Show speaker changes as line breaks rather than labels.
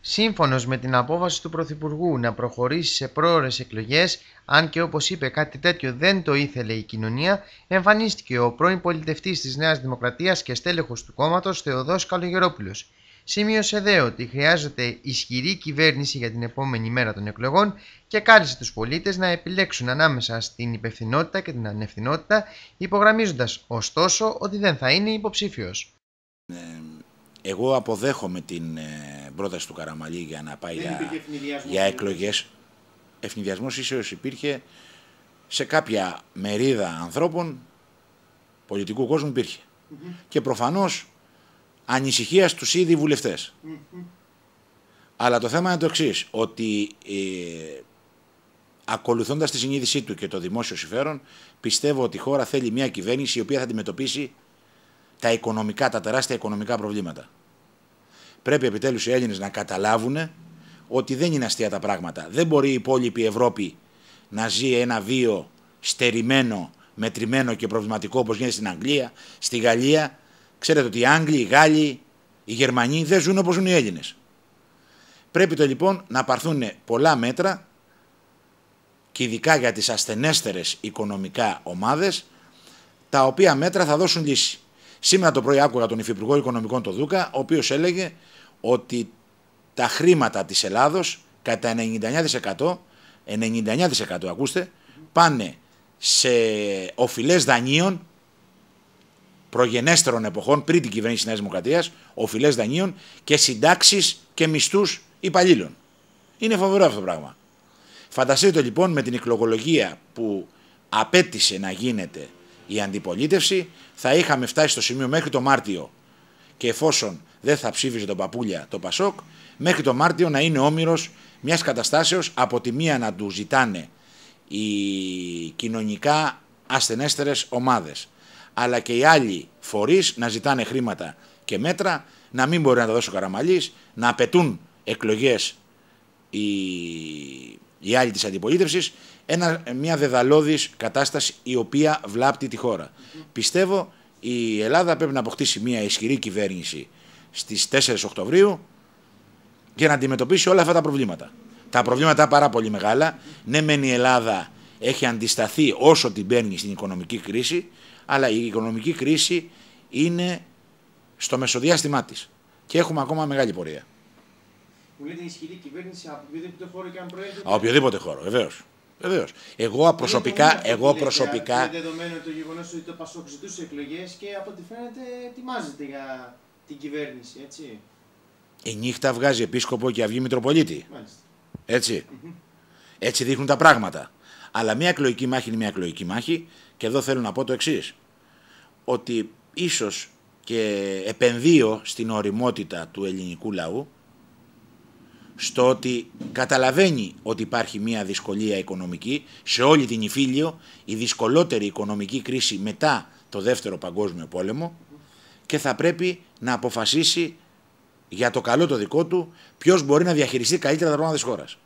Σύμφωνος με την απόφαση του Πρωθυπουργού να προχωρήσει σε πρόορε εκλογές, αν και όπως είπε κάτι τέτοιο δεν το ήθελε η κοινωνία, εμφανίστηκε ο πρώην πολιτευτής της Νέας Δημοκρατίας και στέλεχος του κόμματος Θεοδός Καλογερόπουλος. Σημείωσε δε ότι χρειάζεται ισχυρή κυβέρνηση για την επόμενη μέρα των εκλογών και κάλεσε τους πολίτες να επιλέξουν ανάμεσα στην υπευθυνότητα και την ανευθυνότητα, υπογραμμίζοντας
ωστόσο ότι δεν θα
είναι υποψήφιος. Ε,
εγώ αποδέχομαι την ε, πρόταση του Καραμαλή για να πάει για, για εκλογές. Ευνηδιασμός ίσως υπήρχε σε κάποια μερίδα ανθρώπων πολιτικού κόσμου υπήρχε. Και προφανώς ανησυχίας στους ήδη βουλευτές. Αλλά το θέμα είναι το εξής ότι ε, ακολουθώντας τη συνείδησή του και το δημόσιο συμφέρον, πιστεύω ότι η χώρα θέλει μια κυβέρνηση η οποία θα αντιμετωπίσει τα οικονομικά, τα τεράστια οικονομικά προβλήματα. Πρέπει επιτέλους οι Έλληνες να καταλάβουν ότι δεν είναι αστεία τα πράγματα. Δεν μπορεί η υπόλοιπη Ευρώπη να ζει ένα βίο στερημένο, μετρημένο και προβληματικό όπως γίνεται στην Αγγλία, στη Γαλλία, Ξέρετε ότι οι Άγγλοι, οι Γάλλοι, οι Γερμανοί δεν ζουν όπως ζουν οι Έλληνες. Πρέπει το λοιπόν να πάρθουν πολλά μέτρα και ειδικά για τις ασθενέστερες οικονομικά ομάδες, τα οποία μέτρα θα δώσουν λύση. Σήμερα το πρωί άκουγα τον Υφυπουργό Οικονομικών το Δούκα, ο οποίος έλεγε ότι τα χρήματα της Ελλάδος κατά 99%, 99% ακούστε, πάνε σε οφειλές δανείων προγενέστερων εποχών πριν την κυβέρνηση της Νέας Δημοκρατίας, οφειλές δανείων και συντάξεις και μισθούς υπαλλήλων. Είναι φοβερό αυτό το πράγμα. Φανταστείτε λοιπόν με την εκλογολογία που απέτησε να γίνεται η αντιπολίτευση, θα είχαμε φτάσει στο σημείο μέχρι το Μάρτιο και εφόσον δεν θα ψήφιζε τον Παπούλια το Πασόκ, μέχρι το Μάρτιο να είναι όμοιρος μιας καταστάσεως από τη μία να του ζητάνε οι κοινωνικά ασθενέστερες ομάδες αλλά και οι άλλοι φορείς να ζητάνε χρήματα και μέτρα, να μην μπορεί να τα δώσει ο Καραμαλής, να απαιτούν εκλογές οι, οι άλλοι της αντιπολίτευσης. Μια δεδαλώδης κατάσταση η οποία βλάπτει τη χώρα. Mm -hmm. Πιστεύω η Ελλάδα πρέπει να αποκτήσει μια ισχυρή κυβέρνηση στις 4 Οκτωβρίου για να αντιμετωπίσει όλα αυτά τα προβλήματα. Τα προβλήματα πάρα πολύ μεγάλα. Ναι, μεν η Ελλάδα έχει αντισταθεί όσο την παίρνει στην οικονομική κρίση, αλλά η οικονομική κρίση είναι στο μεσοδιάστημά της. Και έχουμε ακόμα μεγάλη πορεία.
Μου λέτε ισχυρή κυβέρνηση από οποιοδήποτε χώρο και αν προέρχεται. Από
οποιοδήποτε χώρο, βεβαίως. Βεβαίως. Εγώ προσωπικά. Εγώ προσωπικά... Είναι
δεδομένο το γεγονός ότι το Πασόκ ζητούσε εκλογές και από ό,τι φαίνεται ετοιμάζεται για την κυβέρνηση, έτσι.
Η νύχτα βγάζει επίσκοπο και αυγή Μητροπολίτη. Μάλιστα. Έτσι. Mm -hmm. Έτσι δείχνουν τα πράγματα. Αλλά μια εκλογική μάχη είναι μια εκλογική μάχη και εδώ θέλω να πω το εξής. Ότι ίσως και επενδύω στην οριμότητα του ελληνικού λαού στο ότι καταλαβαίνει ότι υπάρχει μια δυσκολία οικονομική σε όλη την Ιφίλιο, η δυσκολότερη οικονομική κρίση μετά το Δεύτερο Παγκόσμιο Πόλεμο και θα πρέπει να αποφασίσει για το καλό το δικό του ποιος μπορεί να διαχειριστεί καλύτερα τα πράγματα της χώρας.